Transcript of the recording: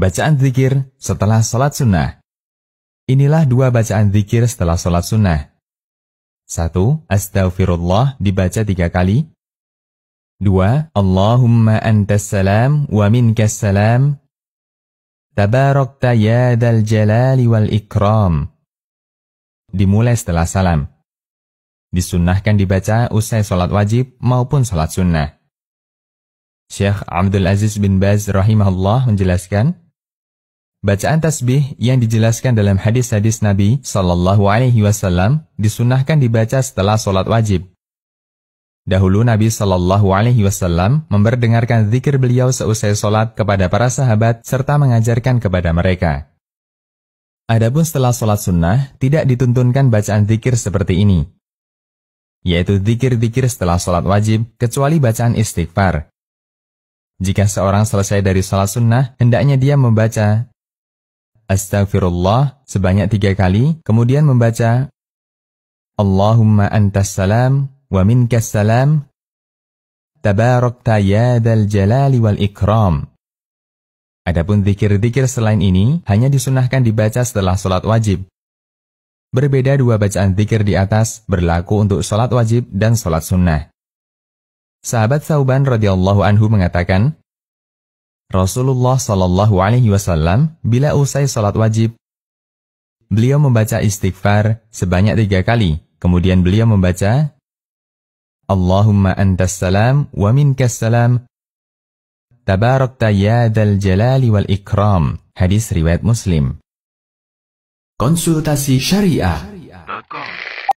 Bacaan zikir setelah sholat sunnah. Inilah dua bacaan zikir setelah sholat sunnah. Satu, Astaghfirullah dibaca tiga kali. Dua, Allahumma antas salam wa minkas salam. Tabarakta ya dal jalali wal ikram. Dimulai setelah salam. Disunnahkan dibaca usai sholat wajib maupun sholat sunnah. Syekh Abdul Aziz bin Baz rahimahullah menjelaskan, Bacaan tasbih yang dijelaskan dalam hadis-hadis Nabi Shallallahu Alaihi Wasallam disunahkan dibaca setelah sholat wajib. Dahulu Nabi Shallallahu Alaihi Wasallam memperdengarkan zikir beliau seusai sholat kepada para sahabat serta mengajarkan kepada mereka. Adapun setelah sholat sunnah, tidak dituntunkan bacaan zikir seperti ini, yaitu zikir-zikir setelah sholat wajib, kecuali bacaan istighfar. Jika seorang selesai dari sholat sunnah, hendaknya dia membaca Astaghfirullah sebanyak tiga kali, kemudian membaca Allahumma antas salam wa minkas salam tabarakta ya dal jalali wal ikram. Adapun zikir-zikir selain ini hanya disunahkan dibaca setelah sholat wajib. Berbeda dua bacaan zikir di atas berlaku untuk sholat wajib dan sholat sunnah. Sahabat Sauban radhiyallahu anhu mengatakan, Rasulullah Shallallahu Alaihi Wasallam bila usai sholat wajib. Beliau membaca istighfar sebanyak tiga kali, kemudian beliau membaca Allahumma antas salam wa minkas salam Tabarakta ya dal jalali wal ikram Hadis riwayat muslim Konsultasi syariah